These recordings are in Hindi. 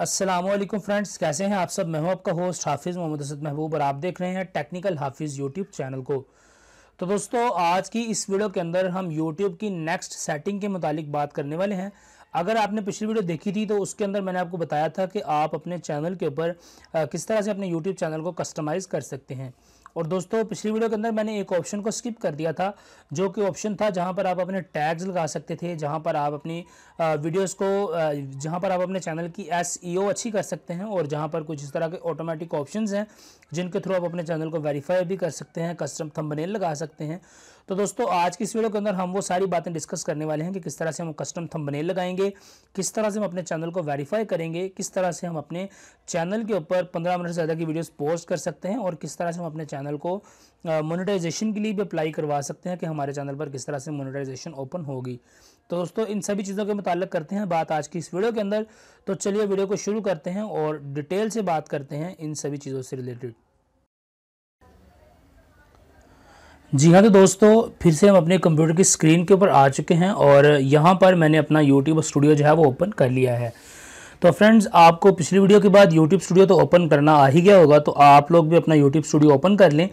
असलम फ्रेंड्स कैसे हैं आप सब मैं हूं आपका होस्ट हाफिज़ मोहम्मद असद महबूब और आप देख रहे हैं टेक्निकल हाफिज़ यूट्यूब चैनल को तो दोस्तों आज की इस वीडियो के अंदर हम यूट्यूब की नेक्स्ट सेटिंग के मुतालिक बात करने वाले हैं अगर आपने पिछली वीडियो देखी थी तो उसके अंदर मैंने आपको बताया था कि आप अपने चैनल के ऊपर किस तरह से अपने यूट्यूब चैनल को कस्टमाइज़ कर सकते हैं और दोस्तों पिछली वीडियो के अंदर मैंने एक ऑप्शन को स्किप कर दिया था जो कि ऑप्शन था जहां पर आप अपने टैग्स लगा सकते थे जहां पर आप अपनी वीडियोस को जहां पर आप अपने चैनल की एस e अच्छी कर सकते हैं और जहां पर कुछ इस तरह के ऑटोमेटिक ऑप्शन हैं जिनके थ्रू आप अपने चैनल को वेरीफाई भी कर सकते हैं कस्टम थंबनेल लगा सकते हैं तो दोस्तों आज की इस वीडियो के अंदर हम वो सारी बातें डिस्कस करने वाले हैं कि किस तरह से हम कस्टम थंबनेल लगाएंगे किस तरह से हम अपने चैनल को वेरीफाई करेंगे किस तरह से हम अपने चैनल के ऊपर पंद्रह मिनट से ज़्यादा की वीडियोस पोस्ट कर सकते हैं और किस तरह से हम अपने चैनल को मोनिटाइजेशन के लिए भी अप्लाई करवा सकते हैं कि हमारे चैनल पर किस तरह से मोनिटाइजेशन ओपन होगी तो दोस्तों इन सभी चीज़ों के मुतालिक करते हैं बात आज की इस वीडियो के अंदर तो चलिए वीडियो को शुरू करते हैं और डिटेल से बात करते हैं इन सभी चीज़ों से रिलेटेड जी हाँ तो दोस्तों फिर से हम अपने कंप्यूटर की स्क्रीन के ऊपर आ चुके हैं और यहाँ पर मैंने अपना यूट्यूब स्टूडियो जो है वो ओपन कर लिया है तो फ्रेंड्स आपको पिछली वीडियो के बाद यूट्यूब स्टूडियो तो ओपन करना आ ही गया होगा तो आप लोग भी अपना यूट्यूब स्टूडियो ओपन कर लें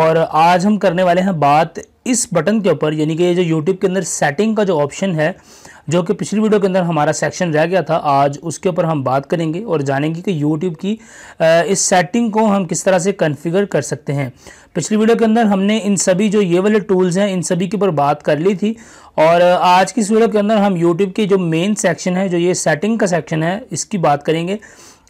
और आज हम करने वाले हैं बात इस बटन के ऊपर यानी कि ये जो यूट्यूब के अंदर सेटिंग का जो ऑप्शन है जो कि पिछली वीडियो के अंदर हमारा सेक्शन रह गया था आज उसके ऊपर हम बात करेंगे और जानेंगे कि यूट्यूब की इस सेटिंग को हम किस तरह से कन्फिगर कर सकते हैं पिछली वीडियो के अंदर हमने इन सभी जो ये वाले टूल्स हैं इन सभी के ऊपर बात कर ली थी और आज की इस वीडियो के अंदर हम यूट्यूब की जो मेन सेक्शन है जो ये सेटिंग का सेक्शन है इसकी बात करेंगे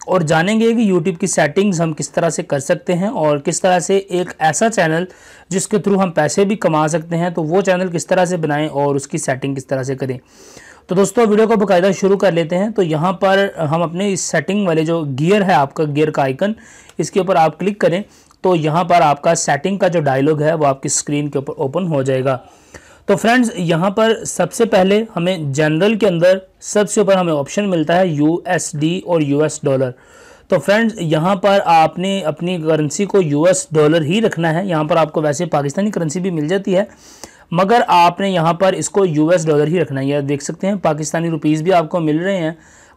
और जानेंगे कि YouTube की सेटिंग्स हम किस तरह से कर सकते हैं और किस तरह से एक ऐसा चैनल जिसके थ्रू हम पैसे भी कमा सकते हैं तो वो चैनल किस तरह से बनाएं और उसकी सेटिंग किस तरह से करें तो दोस्तों वीडियो को बाकायदा शुरू कर लेते हैं तो यहाँ पर हम अपने इस सेटिंग वाले जो गियर है आपका गियर का आइकन इसके ऊपर आप क्लिक करें तो यहाँ पर आपका सेटिंग का जो डायलॉग है वो आपकी स्क्रीन के ऊपर ओपन हो जाएगा तो फ्रेंड्स यहाँ पर सबसे पहले हमें जनरल के अंदर सबसे ऊपर हमें ऑप्शन मिलता है यूएसडी और यूएस डॉलर तो फ्रेंड्स यहाँ पर आपने अपनी करेंसी को यूएस डॉलर ही रखना है यहाँ पर आपको वैसे पाकिस्तानी करेंसी भी मिल जाती है मगर आपने यहाँ पर इसको यूएस डॉलर ही रखना है ये देख सकते हैं पाकिस्तानी रुपीज़ भी आपको मिल रहे हैं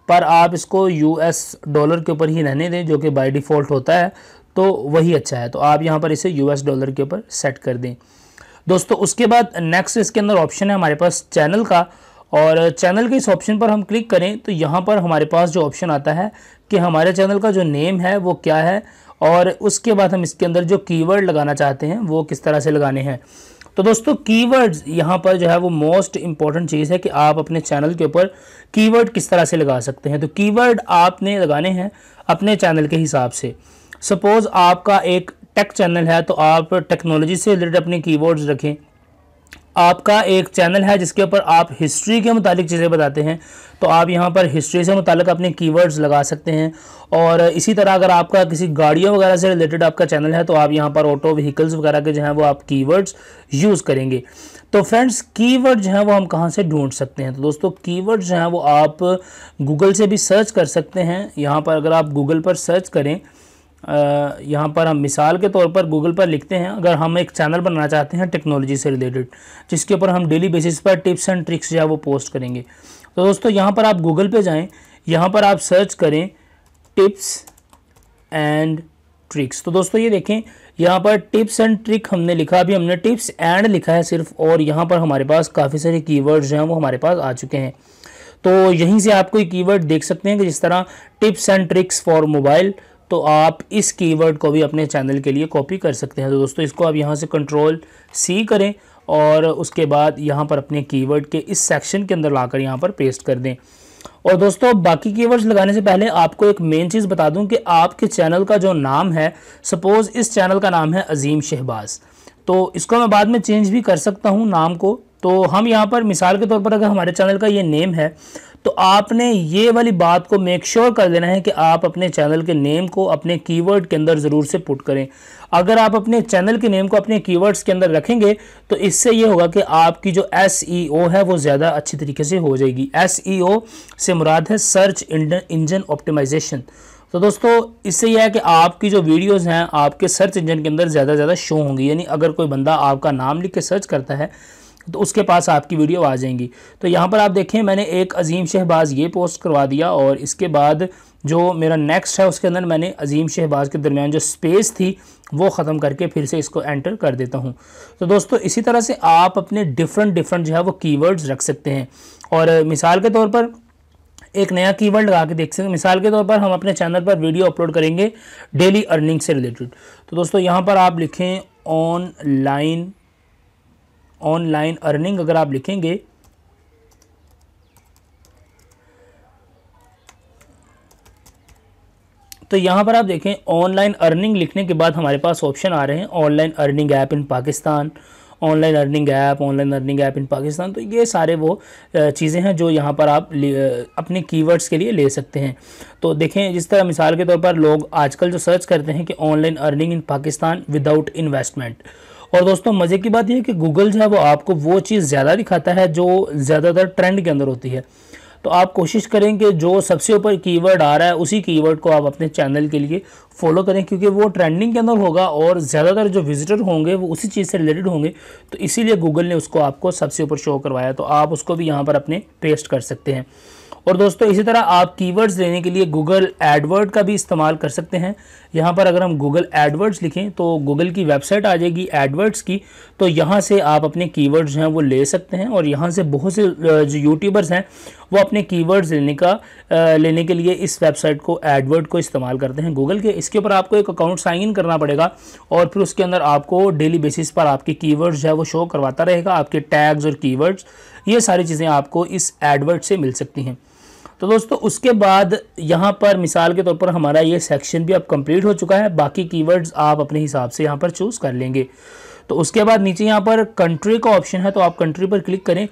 पर आप इसको यूएस डॉलर के ऊपर ही रहने दें जो कि बाय डिफ़ॉल्ट होता है तो वही अच्छा है तो आप यहाँ पर इसे यूएस डॉलर के ऊपर सेट कर दें दोस्तों उसके बाद नेक्स्ट इसके अंदर ऑप्शन है हमारे पास चैनल का और चैनल के इस ऑप्शन पर हम क्लिक करें तो यहाँ पर हमारे पास जो ऑप्शन आता है कि हमारे चैनल का जो नेम है वो क्या है और उसके बाद हम इसके अंदर जो कीवर्ड लगाना चाहते हैं वो किस तरह से लगाने हैं तो दोस्तों कीवर्ड्स यहाँ पर जो है वो मोस्ट इंपॉर्टेंट चीज़ है कि आप अपने चैनल के ऊपर कीवर्ड किस तरह से लगा सकते हैं तो कीवर्ड आपने लगाने हैं अपने चैनल के हिसाब से सपोज़ आपका एक टेक चैनल है तो आप टेक्नोलॉजी से रिलेटेड अपने कीबोर्ड्स रखें आपका एक चैनल है जिसके ऊपर आप हिस्ट्री के मुतालिक चीज़ें बताते हैं तो आप यहाँ पर हिस्ट्री से मुतल अपने कीवर्ड्स लगा सकते हैं और इसी तरह अगर आपका किसी गाड़ियों वगैरह से रिलेटेड आपका चैनल है तो आप यहाँ पर ऑटो व्हीकल्स वगैरह के जो हैं वो आप कीवर्ड्स यूज़ करेंगे तो फ्रेंड्स कीवर्ड जो हैं वो हम कहाँ से ढूंढ सकते हैं तो दोस्तों कीवर्ड जो हैं वो आप गूगल से भी सर्च कर सकते हैं यहाँ पर अगर आप गूगल पर सर्च करें यहाँ पर हम मिसाल के तौर पर गूगल पर लिखते हैं अगर हम एक चैनल बनाना चाहते हैं टेक्नोलॉजी से रिलेटेड जिसके ऊपर हम डेली बेसिस पर टिप्स एंड ट्रिक्स जो है वो पोस्ट करेंगे तो दोस्तों यहाँ पर आप गूगल पे जाएं यहाँ पर आप सर्च करें टिप्स एंड ट्रिक्स तो दोस्तों ये देखें यहाँ पर टिप्स एंड ट्रिक हमने लिखा अभी हमने टिप्स एंड लिखा है सिर्फ और यहाँ पर हमारे पास काफ़ी सारे कीवर्ड्स जो हैं वो हमारे पास आ चुके हैं तो यहीं से आप कोई कीवर्ड देख सकते हैं कि जिस तरह tips and tricks for mobile तो आप इस कीवर्ड को भी अपने चैनल के लिए कॉपी कर सकते हैं तो दोस्तों इसको आप यहाँ से कंट्रोल सी करें और उसके बाद यहाँ पर अपने कीवर्ड के इस सेक्शन के अंदर लाकर यहाँ पर पेस्ट कर दें और दोस्तों बाकी कीवर्ड्स लगाने से पहले आपको एक मेन चीज़ बता दूं कि आपके चैनल का जो नाम है सपोज़ इस चैनल का नाम है अजीम शहबाज़ तो इसको मैं बाद में चेंज भी कर सकता हूँ नाम को तो हम यहाँ पर मिसाल के तौर पर अगर हमारे चैनल का ये नेम है तो आपने ये वाली बात को मेक श्योर sure कर देना है कि आप अपने चैनल के नेम को अपने कीवर्ड के अंदर ज़रूर से पुट करें अगर आप अपने चैनल के नेम को अपने कीवर्ड्स के अंदर रखेंगे तो इससे ये होगा कि आपकी जो एस e है वो ज़्यादा अच्छी तरीके से हो जाएगी एस e से मुराद है सर्च इंजन ऑप्टिमाइजेशन तो दोस्तों इससे यह है कि आपकी जो वीडियोस हैं आपके सर्च इंजन के अंदर ज़्यादा ज़्यादा शो होंगी यानी अगर कोई बंदा आपका नाम लिख के सर्च करता है तो उसके पास आपकी वीडियो आ जाएंगी तो यहाँ पर आप देखें मैंने एक अजीम शहबाज ये पोस्ट करवा दिया और इसके बाद जो मेरा नेक्स्ट है उसके अंदर मैंने अजीम शहबाज के दरमियान जो स्पेस थी वो ख़त्म करके फिर से इसको एंटर कर देता हूँ तो दोस्तों इसी तरह से आप अपने डिफरेंट डिफरेंट जो है वो कीवर्ड्स रख सकते हैं और मिसाल के तौर पर एक नया कीवर्ड लगा के देख सकते हैं मिसाल के तौर पर हम अपने चैनल पर वीडियो अपलोड करेंगे डेली अर्निंग से रिलेटेड तो दोस्तों यहाँ पर आप लिखें ऑनलाइन ऑनलाइन अर्निंग अगर आप लिखेंगे तो यहाँ पर आप देखें ऑनलाइन अर्निंग लिखने के बाद हमारे पास ऑप्शन आ रहे हैं online earning app in Pakistan online earning app online earning app in Pakistan तो ये सारे वो चीज़ें हैं जो यहाँ पर आप अपने कीवर्ड्स के लिए ले सकते हैं तो देखें जिस तरह मिसाल के तौर पर लोग आजकल जो सर्च करते हैं कि online earning in Pakistan without investment और दोस्तों मज़े की बात यह कि गूगल जो है वो आपको वो चीज़ ज़्यादा दिखाता है जो ज़्यादातर ट्रेंड के अंदर होती है तो आप कोशिश करें कि जो सबसे ऊपर कीवर्ड आ रहा है उसी कीवर्ड को आप अपने चैनल के लिए फॉलो करें क्योंकि वो ट्रेंडिंग के अंदर होगा और ज़्यादातर जो विजिटर होंगे वो उसी चीज़ से रिलेटेड होंगे तो इसीलिए गूगल ने उसको आपको सबसे ऊपर शो करवाया तो आप उसको भी यहाँ पर अपने पेस्ट कर सकते हैं और दोस्तों इसी तरह आप कीवर्ड्स लेने के लिए गूगल एडवर्ड का भी इस्तेमाल कर सकते हैं यहाँ पर अगर हम गूगल एडवर्ड्स लिखें तो गूगल की वेबसाइट आ जाएगी एडवर्ड्स की तो यहाँ से आप अपने कीवर्ड्स जो हैं वो ले सकते हैं और यहाँ से बहुत से जो यूट्यूबर्स हैं वो अपने कीवर्ड्स लेने का लेने के लिए इस वेबसाइट को एडवर्ड को इस्तेमाल करते हैं गूगल के इसके ऊपर आपको एक अकाउंट साइन इन करना पड़ेगा और फिर उसके अंदर आपको डेली बेसिस पर आपके कीवर्ड्स जो है वो शो करवाता रहेगा आपके टैग्स और कीवर्ड्स ये सारी चीज़ें आपको इस एडवर्ड से मिल सकती हैं तो दोस्तों उसके बाद यहाँ पर मिसाल के तौर पर हमारा ये सेक्शन भी अब कंप्लीट हो चुका है बाकी कीवर्ड्स आप अपने हिसाब से यहाँ पर चूज़ कर लेंगे तो उसके बाद नीचे यहाँ पर कंट्री का ऑप्शन है तो आप कंट्री पर क्लिक करें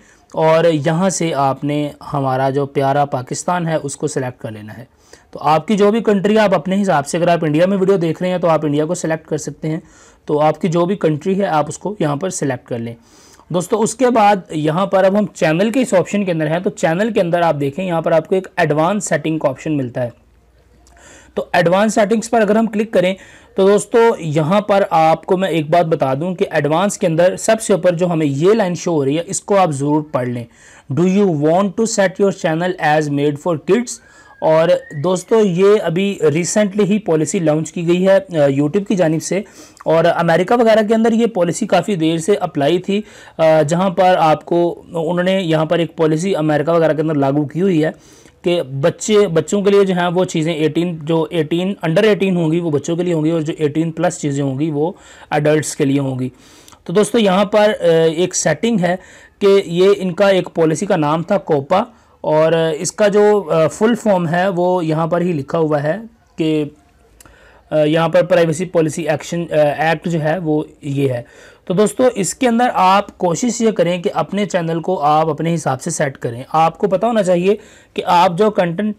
और यहाँ से आपने हमारा जो प्यारा पाकिस्तान है उसको सिलेक्ट कर लेना है तो आपकी जो भी कंट्री है आप अपने हिसाब से अगर आप इंडिया में वीडियो देख रहे हैं तो आप इंडिया को सिलेक्ट कर सकते हैं तो आपकी जो भी कंट्री है आप उसको यहाँ पर सिलेक्ट कर लें दोस्तों उसके बाद यहाँ पर अब हम चैनल के इस ऑप्शन के अंदर हैं तो चैनल के अंदर आप देखें यहाँ पर आपको एक एडवांस सेटिंग का ऑप्शन मिलता है तो एडवांस सेटिंग्स पर अगर हम क्लिक करें तो दोस्तों यहाँ पर आपको मैं एक बात बता दूं कि एडवांस के अंदर सबसे ऊपर जो हमें ये लाइन शो हो रही है इसको आप ज़रूर पढ़ लें do you want to set your channel as made for kids और दोस्तों ये अभी रिसेंटली ही पॉलिसी लॉन्च की गई है यूट्यूब की जानब से और अमेरिका वगैरह के अंदर ये पॉलिसी काफ़ी देर से अप्लाई थी जहाँ पर आपको उन्होंने यहाँ पर एक पॉलिसी अमेरिका वगैरह के अंदर लागू की हुई है कि बच्चे बच्चों के लिए जो हैं वो चीज़ें 18 जो 18 अंडर 18 होंगी वो बच्चों के लिए होंगी और जो 18 प्लस चीज़ें होंगी वो एडल्ट्स के लिए होंगी तो दोस्तों यहाँ पर एक सेटिंग है कि ये इनका एक पॉलिसी का नाम था कोपा और इसका जो फुल फॉर्म है वो यहाँ पर ही लिखा हुआ है कि यहाँ पर प्राइवेसी पॉलिसी एक्शन एक्ट जो है वो ये है तो दोस्तों इसके अंदर आप कोशिश ये करें कि अपने चैनल को आप अपने हिसाब से सेट करें आपको पता होना चाहिए कि आप जो कंटेंट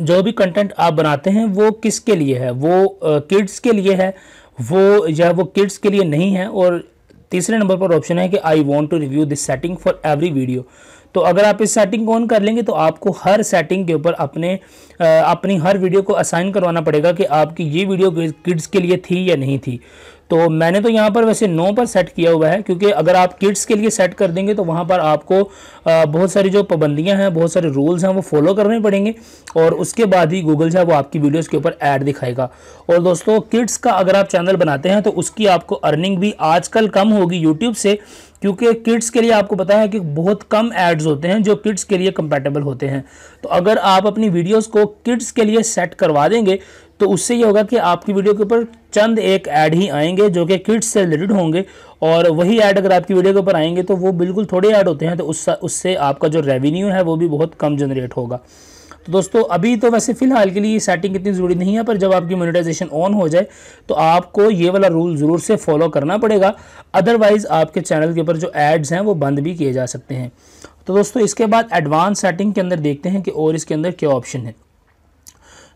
जो भी कंटेंट आप बनाते हैं वो किसके लिए है वो किड्स के लिए है वो या वो किड्स के लिए नहीं है और तीसरे नंबर पर ऑप्शन है कि I want to review this setting for every video तो अगर आप इस सेटिंग को ऑन कर लेंगे तो आपको हर सेटिंग के ऊपर अपने आ, अपनी हर वीडियो को असाइन करवाना पड़ेगा कि आपकी ये वीडियो किड्स के लिए थी या नहीं थी तो मैंने तो यहाँ पर वैसे नो पर सेट किया हुआ है क्योंकि अगर आप किड्स के लिए सेट कर देंगे तो वहाँ पर आपको बहुत सारी जो पाबंदियाँ हैं बहुत सारे रूल्स हैं वो फॉलो करने पड़ेंगे और उसके बाद ही गूगल जो है वो आपकी वीडियोस के ऊपर ऐड दिखाएगा और दोस्तों किड्स का अगर आप चैनल बनाते हैं तो उसकी आपको अर्निंग भी आजकल कम होगी यूट्यूब से क्योंकि किड्स के लिए आपको पता है कि बहुत कम एड्स होते हैं जो किड्स के लिए कंपेटेबल होते हैं तो अगर आप अपनी वीडियोस को किड्स के लिए सेट करवा देंगे तो उससे ये होगा कि आपकी वीडियो के ऊपर चंद एक ऐड ही आएंगे जो कि किड्स से रिलेटेड होंगे और वही ऐड अगर आपकी वीडियो के ऊपर आएंगे तो वो बिल्कुल थोड़े ऐड होते हैं तो उससे उससे आपका जो रेवेन्यू है वो भी बहुत कम जनरेट होगा तो दोस्तों अभी तो वैसे फ़िलहाल के लिए ये सेटिंग इतनी ज़रूरी नहीं है पर जब आपकी मोनिटाइजेशन ऑन हो जाए तो आपको ये वाला रूल ज़रूर से फॉलो करना पड़ेगा अदरवाइज़ आपके चैनल के ऊपर जो एड्स हैं वो बंद भी किए जा सकते हैं तो दोस्तों इसके बाद एडवांस सेटिंग के अंदर देखते हैं कि और इसके अंदर क्या ऑप्शन है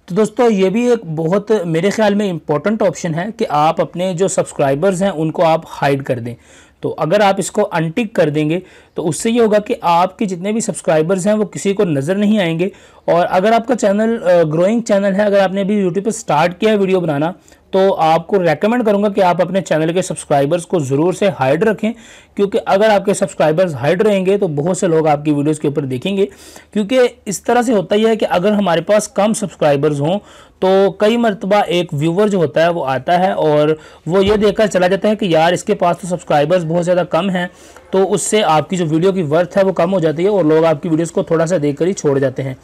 तो दोस्तों ये भी एक बहुत मेरे ख्याल में इम्पॉर्टेंट ऑप्शन है कि आप अपने जो सब्सक्राइबर्स हैं उनको आप हाइड कर दें तो अगर आप इसको अनटिक कर देंगे तो उससे ये होगा कि आपके जितने भी सब्सक्राइबर्स हैं वो किसी को नज़र नहीं आएंगे और अगर आपका चैनल ग्रोइंग चैनल है अगर आपने अभी यूट्यूब पर स्टार्ट किया है वीडियो बनाना तो आपको रेकमेंड करूंगा कि आप अपने चैनल के सब्सक्राइबर्स को ज़रूर से हाइड रखें क्योंकि अगर आपके सब्सक्राइबर्स हाइड रहेंगे तो बहुत से लोग आपकी वीडियोस के ऊपर देखेंगे क्योंकि इस तरह से होता ही है कि अगर हमारे पास कम सब्सक्राइबर्स हों तो कई मरतबा एक व्यूवर जो होता है वो आता है और वो ये देखकर चला जाता है कि यार इसके पास तो सब्सक्राइबर्स बहुत ज़्यादा कम हैं तो उससे आपकी जो वीडियो की वर्थ है वो कम हो जाती है और लोग आपकी वीडियोस को थोड़ा सा देखकर ही छोड़ जाते हैं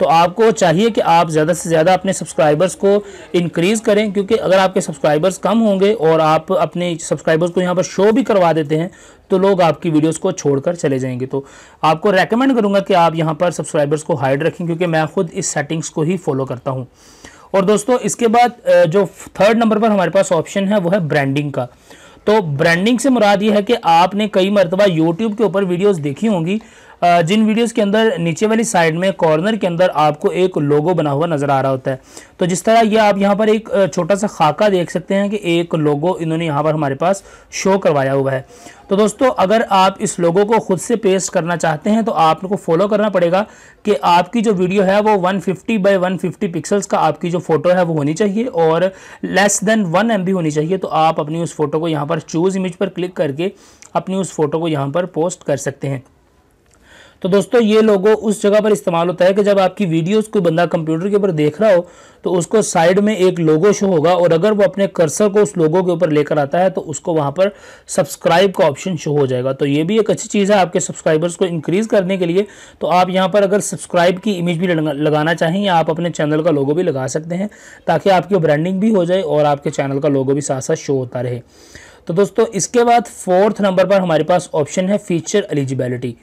तो आपको चाहिए कि आप ज़्यादा से ज़्यादा अपने सब्सक्राइबर्स को इनक्रीज करें क्योंकि अगर आपके सब्सक्राइबर्स कम होंगे और आप अपने सब्सक्राइबर्स को यहाँ पर शो भी करवा देते हैं तो लोग आपकी वीडियोस को छोड़कर चले जाएंगे तो आपको रेकमेंड करूँगा कि आप यहाँ पर सब्सक्राइबर्स को हाइड रखें क्योंकि मैं खुद इस सेटिंग्स को ही फॉलो करता हूँ और दोस्तों इसके बाद जो थर्ड नंबर पर हमारे पास ऑप्शन है वो है ब्रांडिंग का तो ब्रांडिंग से मुराद ये है कि आपने कई मरतबा यूट्यूब के ऊपर वीडियोस देखी होंगी जिन वीडियोस के अंदर नीचे वाली साइड में कॉर्नर के अंदर आपको एक लोगो बना हुआ नज़र आ रहा होता है तो जिस तरह ये आप यहाँ पर एक छोटा सा खाका देख सकते हैं कि एक लोगो इन्होंने यहाँ पर हमारे पास शो करवाया हुआ है तो दोस्तों अगर आप इस लोगो को खुद से पेस्ट करना चाहते हैं तो आपको फॉलो करना पड़ेगा कि आपकी जो वीडियो है वो 150 फिफ्टी बाई वन पिक्सल्स का आपकी जो फोटो है वो होनी चाहिए और लेस देन वन एम होनी चाहिए तो आप अपनी उस फोटो को यहाँ पर चूज़ इमेज पर क्लिक करके अपनी उस फोटो को यहाँ पर पोस्ट कर सकते हैं तो दोस्तों ये लोगो उस जगह पर इस्तेमाल होता है कि जब आपकी वीडियोस कोई बंदा कंप्यूटर के ऊपर देख रहा हो तो उसको साइड में एक लोगो शो होगा और अगर वो अपने कर्सर को उस लोगो के ऊपर लेकर आता है तो उसको वहाँ पर सब्सक्राइब का ऑप्शन शो हो जाएगा तो ये भी एक अच्छी चीज़ है आपके सब्सक्राइबर्स को इंक्रीज़ करने के लिए तो आप यहाँ पर अगर सब्सक्राइब की इमेज भी लगाना चाहें या आप अपने चैनल का लोगो भी लगा सकते हैं ताकि आपकी ब्रांडिंग भी हो जाए और आपके चैनल का लोगो भी साथ साथ शो होता रहे तो दोस्तों इसके बाद फोर्थ नंबर पर हमारे पास ऑप्शन है फीचर एलिजिबिलिटी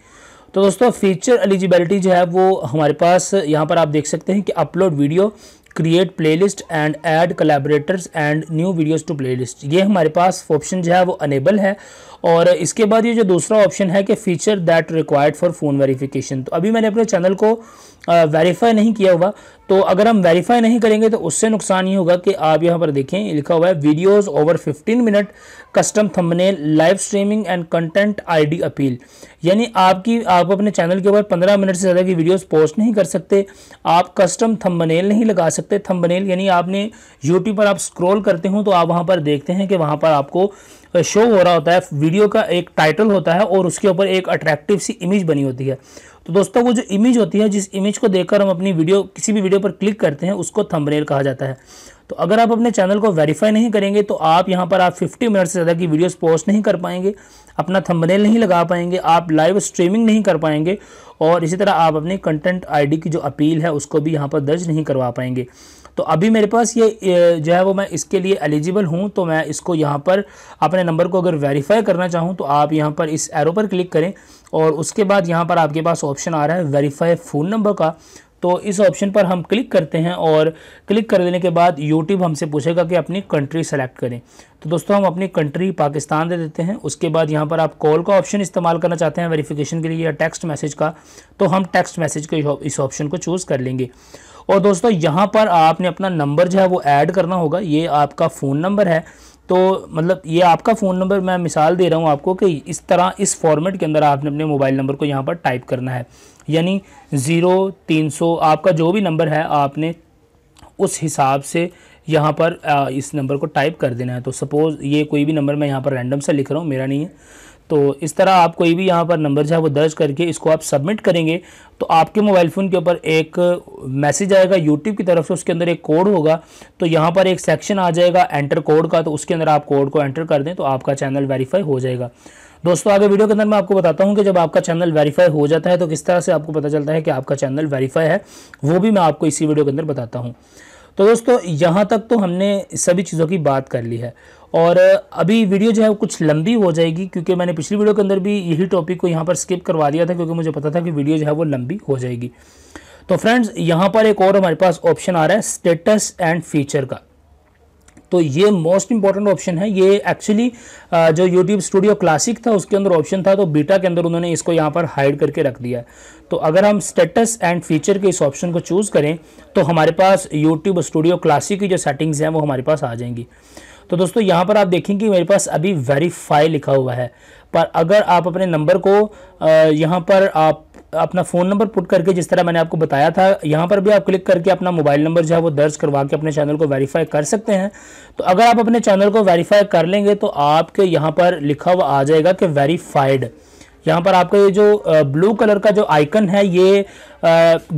तो दोस्तों फीचर एलिजिबिलिटी जो है वो हमारे पास यहाँ पर आप देख सकते हैं कि upload video create playlist and add collaborators and new videos to playlist ये हमारे पास ऑप्शन जो है वो अनेबल है और इसके बाद ये जो दूसरा ऑप्शन है कि feature that required for phone verification तो अभी मैंने अपने चैनल को वेरीफाई नहीं किया हुआ तो अगर हम वेरीफाई नहीं करेंगे तो उससे नुकसान ये होगा कि आप यहाँ पर देखें लिखा हुआ है videos over 15 minute custom thumbnail live streaming and content ID appeal यानी आपकी आप अपने चैनल के ऊपर 15 मिनट से ज़्यादा की वीडियोस पोस्ट नहीं कर सकते आप कस्टम थंबनेल नहीं लगा सकते थंबनेल यानी आपने यूट्यूब पर आप स्क्रोल करते हो तो आप वहाँ पर देखते हैं कि वहाँ पर आपको शो हो रहा होता है वीडियो का एक टाइटल होता है और उसके ऊपर एक अट्रैक्टिव सी इमेज बनी होती है तो दोस्तों वो जो इमेज होती है जिस इमेज को देखकर हम अपनी वीडियो किसी भी वीडियो पर क्लिक करते हैं उसको थंबनेल कहा जाता है तो अगर आप अपने चैनल को वेरीफाई नहीं करेंगे तो आप यहाँ पर आप 50 मिनट से ज़्यादा की वीडियोस पोस्ट नहीं कर पाएंगे अपना थंबनेल नहीं लगा पाएंगे आप लाइव स्ट्रीमिंग नहीं कर पाएंगे और इसी तरह आप अपनी कंटेंट आई की जो अपील है उसको भी यहाँ पर दर्ज नहीं करवा पाएंगे तो अभी मेरे पास ये जो है वो मैं इसके लिए एलिजिबल हूँ तो मैं इसको यहाँ पर अपने नंबर को अगर वेरीफाई करना चाहूँ तो आप यहाँ पर इस एरो पर क्लिक करें और उसके बाद यहाँ पर आपके पास ऑप्शन आ रहा है वेरीफाई फ़ोन नंबर का तो इस ऑप्शन पर हम क्लिक करते हैं और क्लिक कर देने के बाद यूट्यूब हमसे पूछेगा कि अपनी कंट्री सेलेक्ट करें तो दोस्तों हम अपनी कंट्री पाकिस्तान दे देते हैं उसके बाद यहाँ पर आप कॉल का ऑप्शन इस्तेमाल करना चाहते हैं वेरिफिकेशन के लिए या टेक्स्ट मैसेज का तो हम टेक्स्ट मैसेज के इस ऑप्शन को चूज़ कर लेंगे और दोस्तों यहाँ पर आपने अपना नंबर जो है वो ऐड करना होगा ये आपका फ़ोन नंबर है तो मतलब ये आपका फ़ोन नंबर मैं मिसाल दे रहा हूँ आपको कि इस तरह इस फॉर्मेट के अंदर आपने अपने मोबाइल नंबर को यहाँ पर टाइप करना है यानी ज़ीरो तीन सौ आपका जो भी नंबर है आपने उस हिसाब से यहाँ पर इस नंबर को टाइप कर देना है तो सपोज़ ये कोई भी नंबर मैं यहाँ पर रैंडम से लिख रहा हूँ मेरा नहीं है तो इस तरह आप कोई भी यहाँ पर नंबर जो है वो दर्ज करके इसको आप सबमिट करेंगे तो आपके मोबाइल फ़ोन के ऊपर एक मैसेज आएगा यूट्यूब की तरफ से उसके अंदर एक कोड होगा तो यहाँ पर एक सेक्शन आ जाएगा एंटर कोड का तो उसके अंदर आप कोड को एंटर कर दें तो आपका चैनल वेरीफाई हो जाएगा दोस्तों आगे वीडियो के अंदर मैं आपको बताता हूँ कि जब आपका चैनल वेरीफाई हो जाता है तो किस तरह से आपको पता चलता है कि आपका चैनल वेरीफाई है वो भी मैं आपको इसी वीडियो के अंदर बताता हूँ तो दोस्तों यहाँ तक तो हमने सभी चीज़ों की बात कर ली है और अभी वीडियो जो है कुछ लंबी हो जाएगी क्योंकि मैंने पिछली वीडियो के अंदर भी यही टॉपिक को यहाँ पर स्किप करवा दिया था क्योंकि मुझे पता था कि वीडियो जो है वो लंबी हो जाएगी तो फ्रेंड्स यहाँ पर एक और हमारे पास ऑप्शन आ रहा है स्टेटस एंड फीचर का तो ये मोस्ट इंपॉर्टेंट ऑप्शन है ये एक्चुअली जो यूट्यूब स्टूडियो क्लासिक था उसके अंदर ऑप्शन था तो बीटा के अंदर उन्होंने इसको यहाँ पर हाइड करके रख दिया है तो अगर हम स्टेटस एंड फीचर के इस ऑप्शन को चूज़ करें तो हमारे पास यूट्यूब स्टूडियो क्लासिक की जो सेटिंग्स हैं वो हमारे पास आ जाएंगी तो दोस्तों यहाँ पर आप देखेंगे मेरे पास अभी वेरीफाई लिखा हुआ है पर अगर आप अपने नंबर को यहाँ पर आप अपना फ़ोन नंबर पुट करके जिस तरह मैंने आपको बताया था यहाँ पर भी आप क्लिक करके अपना मोबाइल नंबर जो है वो दर्ज करवा के अपने चैनल को वेरीफाई कर सकते हैं तो अगर आप अपने चैनल को वेरीफाई कर लेंगे तो आपके यहाँ पर लिखा हुआ आ जाएगा कि वेरीफाइड यहाँ पर आपका ये जो ब्लू कलर का जो आइकन है ये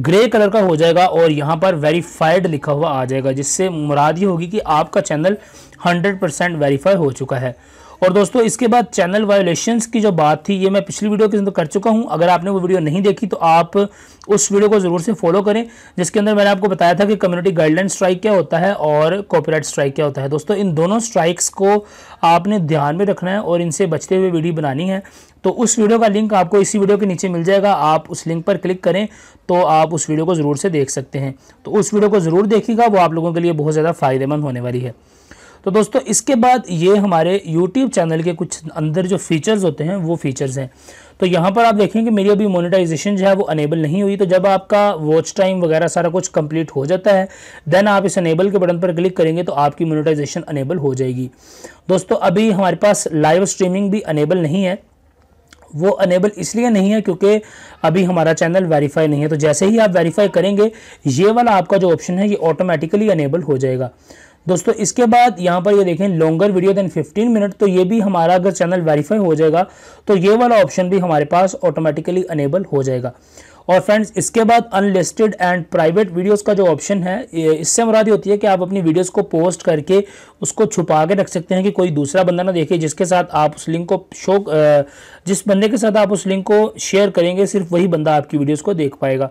ग्रे कलर का हो जाएगा और यहाँ पर वेरीफाइड लिखा हुआ आ जाएगा जिससे मुराद ये होगी कि आपका चैनल 100 परसेंट वेरीफाई हो चुका है और दोस्तों इसके बाद चैनल वायोलेशंस की जो बात थी ये मैं पिछली वीडियो के अंदर कर चुका हूँ अगर आपने वो वीडियो नहीं देखी तो आप उस वीडियो को ज़रूर से फॉलो करें जिसके अंदर मैंने आपको बताया था कि कम्युनिटी गाइडलाइन स्ट्राइक क्या होता है और कॉपीराइट स्ट्राइक क्या होता है दोस्तों इन दोनों स्ट्राइक्स को आपने ध्यान में रखना है और इनसे बचते हुए वीडियो बनानी है तो उस वीडियो का लिंक आपको इसी वीडियो के नीचे मिल जाएगा आप उस लिंक पर क्लिक करें तो आप उस वीडियो को ज़रूर से देख सकते हैं तो उस वीडियो को ज़रूर देखिएगा वो आप लोगों के लिए बहुत ज़्यादा फ़ायदेमंद होने वाली है तो दोस्तों इसके बाद ये हमारे YouTube चैनल के कुछ अंदर जो फीचर्स होते हैं वो फीचर्स हैं तो यहाँ पर आप देखेंगे कि मेरी अभी मोनेटाइजेशन जो है वो अनेबल नहीं हुई तो जब आपका वॉच टाइम वगैरह सारा कुछ कंप्लीट हो जाता है देन आप इस अनेबल के बटन पर क्लिक करेंगे तो आपकी मोनेटाइजेशन अनेबल हो जाएगी दोस्तों अभी हमारे पास लाइव स्ट्रीमिंग भी अनेबल नहीं है वो अनेबल इसलिए नहीं है क्योंकि अभी हमारा चैनल वेरीफाई नहीं है तो जैसे ही आप वेरीफाई करेंगे ये वाला आपका जो ऑप्शन है ये ऑटोमेटिकली अनेबल हो जाएगा दोस्तों इसके बाद यहाँ पर ये देखें लॉन्गर वीडियो देन 15 मिनट तो ये भी हमारा अगर चैनल वेरीफाई हो जाएगा तो ये वाला ऑप्शन भी हमारे पास ऑटोमेटिकली अनेबल हो जाएगा और फ्रेंड्स इसके बाद अनलिस्टेड एंड प्राइवेट वीडियोस का जो ऑप्शन है इससे मुरादी होती है कि आप अपनी वीडियोस को पोस्ट करके उसको छुपा के रख सकते हैं कि कोई दूसरा बंदा ना देखे जिसके साथ आप उस लिंक को शो जिस बंदे के साथ आप उस लिंक को शेयर करेंगे सिर्फ वही बंदा आपकी वीडियोज़ को देख पाएगा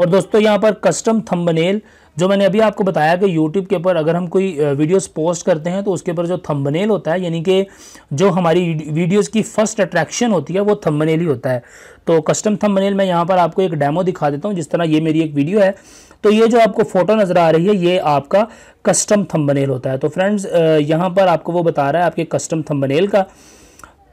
और दोस्तों यहाँ पर कस्टम थम्बनेल जो मैंने अभी आपको बताया कि यूट्यूब के ऊपर अगर हम कोई वीडियोस पोस्ट करते हैं तो उसके ऊपर जो थंबनेल होता है यानी कि जो हमारी वीडियोस की फर्स्ट अट्रैक्शन होती है वो थंबनेल ही होता है तो कस्टम थंबनेल मैं यहाँ पर आपको एक डेमो दिखा देता हूँ जिस तरह ये मेरी एक वीडियो है तो ये जो आपको फोटो नज़र आ रही है ये आपका कस्टम थम्बनेल होता है तो फ्रेंड्स यहाँ पर आपको वो बता रहा है आपके कस्टम थम्बनेल का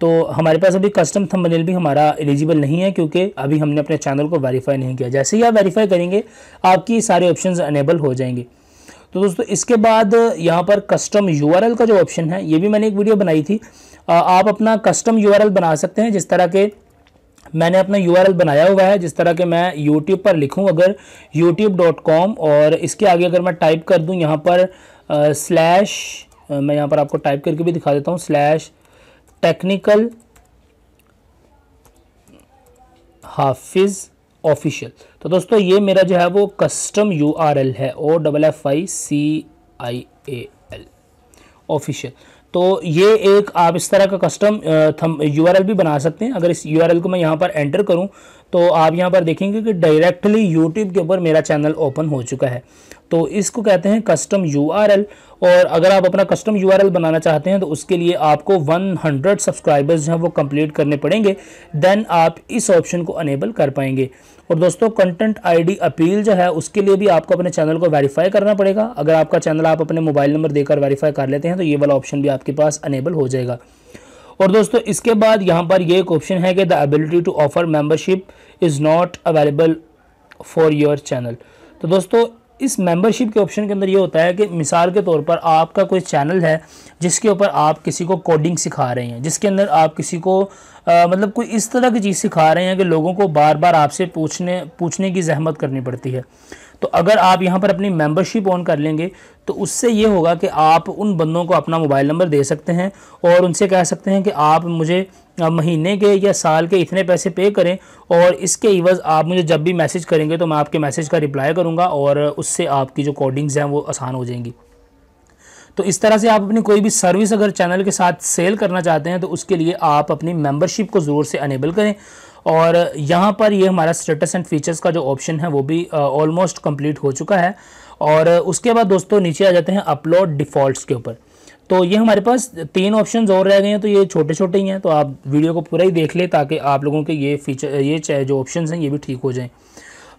तो हमारे पास अभी कस्टम थंबनेल भी हमारा एलिजिबल नहीं है क्योंकि अभी हमने अपने चैनल को वेरीफाई नहीं किया जैसे ही आप वेरीफाई करेंगे आपकी सारे ऑप्शन अनेबल हो जाएंगे तो दोस्तों इसके बाद यहाँ पर कस्टम यू का जो ऑप्शन है ये भी मैंने एक वीडियो बनाई थी आप अपना कस्टम यू बना सकते हैं जिस तरह के मैंने अपना यू बनाया हुआ है जिस तरह के मैं यूट्यूब पर लिखूँ अगर यूट्यूब और इसके आगे अगर मैं टाइप कर दूँ यहाँ पर स्लैश मैं यहाँ पर आपको टाइप करके भी दिखा देता हूँ स्लैश टेक्निकल हाफिज ऑफिशियल तो दोस्तों ये मेरा जो है वो कस्टम यूआरएल है O double F I C I A L official तो ये एक आप इस तरह का कस्टम थम यू भी बना सकते हैं अगर इस यू को मैं यहाँ पर एंटर करूँ तो आप यहाँ पर देखेंगे कि डायरेक्टली यूट्यूब के ऊपर मेरा चैनल ओपन हो चुका है तो इसको कहते हैं कस्टम यू और अगर आप अपना कस्टम यू बनाना चाहते हैं तो उसके लिए आपको 100 सब्सक्राइबर्स जो हैं वो कंप्लीट करने पड़ेंगे देन आप इस ऑप्शन को अनेबल कर पाएंगे और दोस्तों कंटेंट आईडी अपील जो है उसके लिए भी आपको अपने चैनल को वेरीफाई करना पड़ेगा अगर आपका चैनल आप अपने मोबाइल नंबर देकर वेरीफाई कर लेते हैं तो ये वाला ऑप्शन भी आपके पास अनेबल हो जाएगा और दोस्तों इसके बाद यहाँ पर ये एक ऑप्शन है कि the ability to offer membership is not available for your channel तो दोस्तों इस मेंबरशिप के ऑप्शन के अंदर ये होता है कि मिसाल के तौर पर आपका कोई चैनल है जिसके ऊपर आप किसी को कोडिंग सिखा रहे हैं जिसके अंदर आप किसी को आ, मतलब कोई इस तरह की चीज़ सिखा रहे हैं कि लोगों को बार बार आपसे पूछने पूछने की जहमत करनी पड़ती है तो अगर आप यहाँ पर अपनी मेंबरशिप ऑन कर लेंगे तो उससे ये होगा कि आप उन बंदों को अपना मोबाइल नंबर दे सकते हैं और उनसे कह सकते हैं कि आप मुझे महीने के या साल के इतने पैसे पे करें और इसके इवज़ आप मुझे जब भी मैसेज करेंगे तो मैं आपके मैसेज का रिप्लाई करूँगा और उससे आपकी जो कोडिंग्स हैं वो आसान हो जाएंगी तो इस तरह से आप अपनी कोई भी सर्विस अगर चैनल के साथ सेल करना चाहते हैं तो उसके लिए आप अपनी मेंबरशिप को ज़रूर से अनेबल करें और यहाँ पर ये हमारा स्टेटस एंड फीचर्स का जो ऑप्शन है वो भी ऑलमोस्ट कंप्लीट हो चुका है और उसके बाद दोस्तों नीचे आ जाते हैं अपलोड डिफ़ॉल्ट्स के ऊपर तो ये हमारे पास तीन ऑप्शन और रह गए हैं तो ये छोटे छोटे ही हैं तो आप वीडियो को पूरा ही देख लें ताकि आप लोगों के ये फीचर ये जो ऑप्शन हैं ये भी ठीक हो जाएँ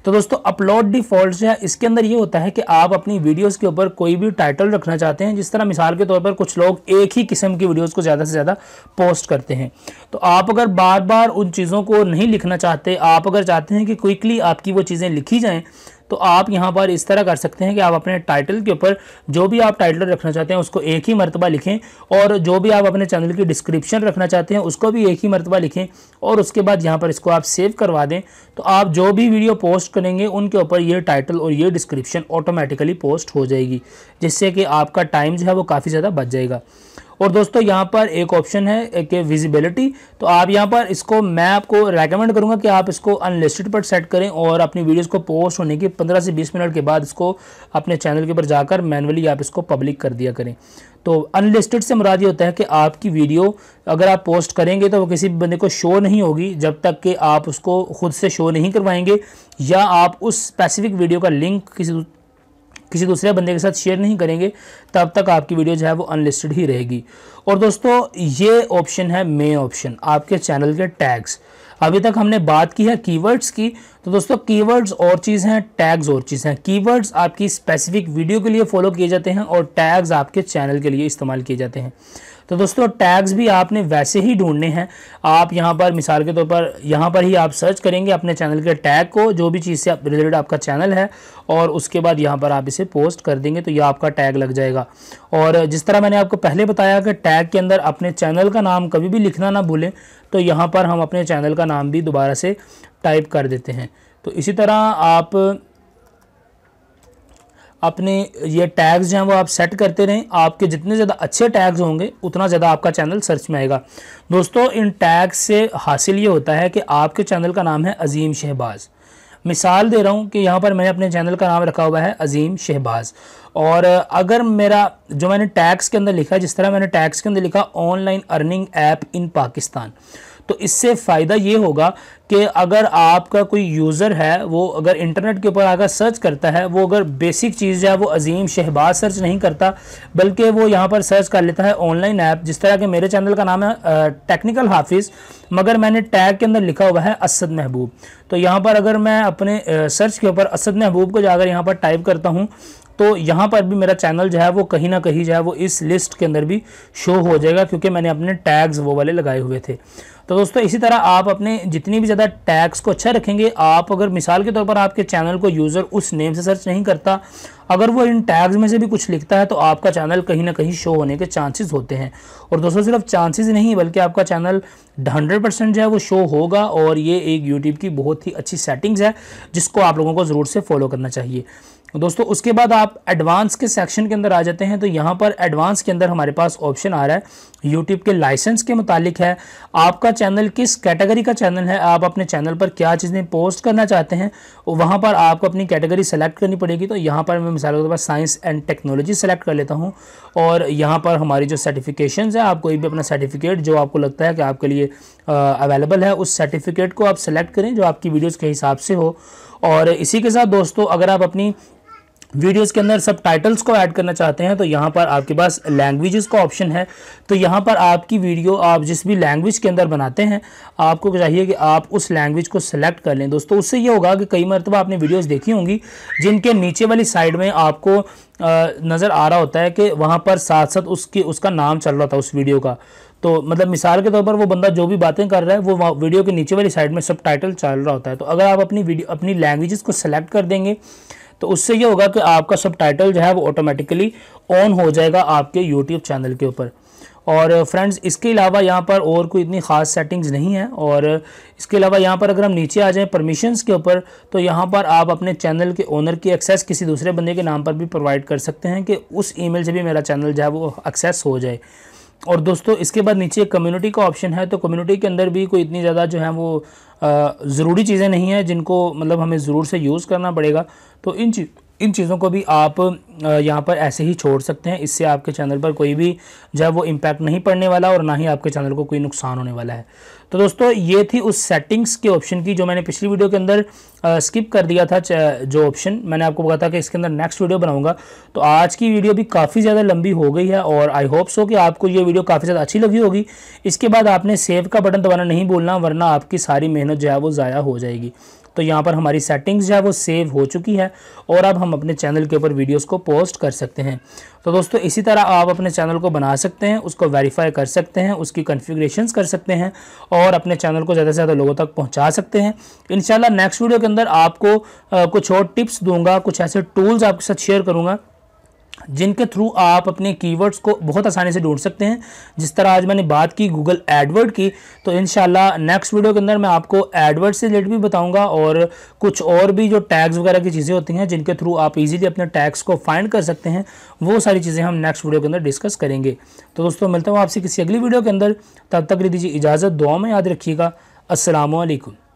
तो दोस्तों अपलोड डिफॉल्ट है इसके अंदर ये होता है कि आप अपनी वीडियोस के ऊपर कोई भी टाइटल रखना चाहते हैं जिस तरह मिसाल के तौर पर कुछ लोग एक ही किस्म की वीडियोस को ज़्यादा से ज़्यादा पोस्ट करते हैं तो आप अगर बार बार उन चीज़ों को नहीं लिखना चाहते आप अगर चाहते हैं कि क्विकली आपकी वो चीज़ें लिखी जाएँ तो आप यहाँ पर इस तरह कर सकते हैं कि आप अपने टाइटल के ऊपर जो भी आप टाइटल रखना चाहते हैं उसको एक ही मरतबा लिखें और जो भी आप अपने चैनल की डिस्क्रिप्शन रखना चाहते हैं उसको भी एक ही मरतबा लिखें और उसके बाद यहाँ पर इसको आप सेव करवा दें तो आप जो भी वीडियो पोस्ट करेंगे उनके ऊपर ये टाइटल और ये डिस्क्रिप्शन ऑटोमेटिकली पोस्ट हो जाएगी जिससे कि आपका टाइम जो है वो काफ़ी ज़्यादा बच जाएगा और दोस्तों यहाँ पर एक ऑप्शन है कि विजिबिलिटी तो आप यहाँ पर इसको मैं आपको रेकमेंड करूँगा कि आप इसको अनलिस्टेड पर सेट करें और अपनी वीडियोज़ को पोस्ट होने की पंद्रह से बीस मिनट के बाद इसको अपने चैनल के ऊपर जाकर मैनुअली आप इसको पब्लिक कर दिया करें तो अनलिस्टेड से मुराद ये होता है कि आपकी वीडियो अगर आप पोस्ट करेंगे तो वो किसी बंदे को शो नहीं होगी जब तक कि आप उसको खुद से शो नहीं करवाएंगे या आप उस स्पेसिफिक वीडियो का लिंक किसी किसी दूसरे बंदे के साथ शेयर नहीं करेंगे तब तक आपकी वीडियो जो है वो अनलिस्टेड ही रहेगी और दोस्तों ये ऑप्शन है मे ऑप्शन आपके चैनल के टैग्स अभी तक हमने बात की है कीवर्ड्स की तो दोस्तों कीवर्ड्स और चीज़ हैं टैग्स और चीज़ हैं कीवर्ड्स आपकी स्पेसिफिक वीडियो के लिए फॉलो किए जाते हैं और टैग्स आपके चैनल के लिए इस्तेमाल किए जाते हैं तो दोस्तों टैग्स भी आपने वैसे ही ढूंढने हैं आप यहाँ पर मिसाल के तौर तो पर यहाँ पर ही आप सर्च करेंगे अपने चैनल के टैग को जो भी चीज़ से आप रिलेटेड आपका चैनल है और उसके बाद यहाँ पर आप इसे पोस्ट कर देंगे तो यह आपका टैग लग जाएगा और जिस तरह मैंने आपको पहले बताया कि टैग के अंदर अपने चैनल का नाम कभी भी लिखना ना भूलें तो यहाँ पर हम अपने चैनल का नाम भी दोबारा से टाइप कर देते हैं तो इसी तरह आप अपने ये टैग्स हैं वो आप सेट करते रहें आपके जितने ज़्यादा अच्छे टैग्स होंगे उतना ज़्यादा आपका चैनल सर्च में आएगा दोस्तों इन टैग्स से हासिल ये होता है कि आपके चैनल का नाम है अजीम शहबाज़ मिसाल दे रहा हूँ कि यहाँ पर मैंने अपने चैनल का नाम रखा हुआ है अजीम शहबाज़ और अगर मेरा जो मैंने टैक्स के अंदर लिखा जिस तरह मैंने टैक्स के अंदर लिखा online earning app in Pakistan तो इससे फ़ायदा ये होगा कि अगर आपका कोई यूज़र है वो अगर इंटरनेट के ऊपर आकर सर्च करता है वो अगर बेसिक चीज़ है वो अजीम शहबाज सर्च नहीं करता बल्कि वो यहाँ पर सर्च कर लेता है ऑनलाइन ऐप जिस तरह के मेरे चैनल का नाम है टेक्निकल हाफिज़ मगर मैंने टैग के अंदर लिखा हुआ है असद महबूब तो यहाँ पर अगर मैं अपने सर्च के ऊपर असद महबूब को जाकर यहाँ पर टाइप करता हूँ तो यहाँ पर भी मेरा चैनल जो है वो कहीं ना कहीं जो है वो इस लिस्ट के अंदर भी शो हो जाएगा क्योंकि मैंने अपने टैग्स वो वाले लगाए हुए थे तो दोस्तों इसी तरह आप अपने जितनी भी ज़्यादा टैग्स को अच्छा रखेंगे आप अगर मिसाल के तौर पर आपके चैनल को यूज़र उस नेम से सर्च नहीं करता अगर वो इन टैग्स में से भी कुछ लिखता है तो आपका चैनल कहीं ना कहीं शो होने के चांसेस होते हैं और दोस्तों सिर्फ चांसेस नहीं बल्कि आपका चैनल हंड्रेड परसेंट जो है वो शो होगा और ये एक यूट्यूब की बहुत ही अच्छी सेटिंग्स है जिसको आप लोगों को ज़रूर से फॉलो करना चाहिए दोस्तों उसके बाद आप एडवांस के सेक्शन के अंदर आ जाते हैं तो यहाँ पर एडवांस के अंदर हमारे पास ऑप्शन आ रहा है यूट्यूब के लाइसेंस के मुतालिक है आपका चैनल किस कैटेगरी का चैनल है आप अपने चैनल पर क्या चीज़ें पोस्ट करना चाहते हैं वहाँ पर आपको अपनी कैटेगरी सेलेक्ट करनी पड़ेगी तो यहाँ पर मैं मिसाल के तौर पर साइंस एंड टेक्नोलॉजी सेलेक्ट कर लेता हूँ और यहाँ पर हमारी जो सर्टिफिकेशन है आप कोई भी अपना सर्टिफिकेट जो आपको लगता है कि आपके लिए अवेलेबल है उस सर्टिफिकेट को आप सेलेक्ट करें जो आपकी वीडियोज़ के हिसाब से हो और इसी के साथ दोस्तों अगर आप अपनी वीडियोस के अंदर सब टाइटल्स को ऐड करना चाहते हैं तो यहाँ पर आपके पास लैंग्वेजेस का ऑप्शन है तो यहाँ पर आपकी वीडियो आप जिस भी लैंग्वेज के अंदर बनाते हैं आपको चाहिए कि आप उस लैंग्वेज को सिलेक्ट कर लें दोस्तों उससे ये होगा कि कई मरतबा आपने वीडियोस देखी होंगी जिनके नीचे वाली साइड में आपको नज़र आ रहा होता है कि वहाँ पर साथ साथ उसकी उसका नाम चल रहा था उस वीडियो का तो मतलब मिसाल के तौर पर वो बंदा जो भी बातें कर रहा है वो वीडियो के नीचे वाली साइड में सब टाइटल चल रहा होता है तो अगर आप अपनी वीडियो अपनी लैंग्वेजेस को सिलेक्ट कर देंगे तो उससे ये होगा कि आपका सब जो है वो ऑटोमेटिकली ऑन हो जाएगा आपके यूट्यूब चैनल के ऊपर और फ्रेंड्स uh, इसके अलावा यहाँ पर और कोई इतनी ख़ास सेटिंग्स नहीं है और uh, इसके अलावा यहाँ पर अगर हम नीचे आ जाएं परमिशंस के ऊपर तो यहाँ पर आप अपने चैनल के ओनर की एक्सेस किसी दूसरे बंदे के नाम पर भी प्रोवाइड कर सकते हैं कि उस ईमेल से भी मेरा चैनल जो है वो एक्सेस हो जाए और दोस्तों इसके बाद नीचे कम्युनिटी का ऑप्शन है तो कम्युनिटी के अंदर भी कोई इतनी ज़्यादा जो है वो ज़रूरी चीज़ें नहीं हैं जिनको मतलब हमें ज़रूर से यूज़ करना पड़ेगा तो इन चीज़ इन चीज़ों को भी आप यहाँ पर ऐसे ही छोड़ सकते हैं इससे आपके चैनल पर कोई भी जो है वो इम्पैक्ट नहीं पड़ने वाला और ना ही आपके चैनल को कोई नुकसान होने वाला है तो दोस्तों ये थी उस सेटिंग्स के ऑप्शन की जो मैंने पिछली वीडियो के अंदर स्किप कर दिया था जो ऑप्शन मैंने आपको बताया था कि इसके अंदर नेक्स्ट वीडियो बनाऊंगा तो आज की वीडियो भी काफ़ी ज़्यादा लंबी हो गई है और आई होप सो कि आपको ये वीडियो काफ़ी ज़्यादा अच्छी लगी होगी इसके बाद आपने सेव का बटन दबाना नहीं बोलना वरना आपकी सारी मेहनत जो है वो ज़ाया हो जाएगी तो यहाँ पर हमारी सेटिंग्स जो है वो सेव हो चुकी है और अब हम अपने चैनल के ऊपर वीडियोस को पोस्ट कर सकते हैं तो दोस्तों इसी तरह आप अपने चैनल को बना सकते हैं उसको वेरीफाई कर सकते हैं उसकी कन्फिग्रेशन कर सकते हैं और अपने चैनल को ज़्यादा से ज़्यादा लोगों तक पहुँचा सकते हैं इन नेक्स्ट वीडियो के अंदर आपको कुछ और टिप्स दूंगा कुछ ऐसे टूल्स आपके साथ शेयर करूँगा जिनके थ्रू आप अपने कीवर्ड्स को बहुत आसानी से ढूंढ सकते हैं जिस तरह आज मैंने बात की गूगल एडवर्ड की तो इन नेक्स्ट वीडियो के अंदर मैं आपको एडवर्ड से रिलेटेड भी बताऊंगा और कुछ और भी जो टैग्स वगैरह की चीज़ें होती हैं जिनके थ्रू आप इजीली अपने टैग्स को फाइंड कर सकते हैं वो सारी चीज़ें हम नेक्स्ट वीडियो के अंदर डिस्कस करेंगे तो दोस्तों मिलता हूँ आपसे किसी अगली वीडियो के अंदर तब तक दीजिए इजाज़त दुआ में याद रखिएगा असलकम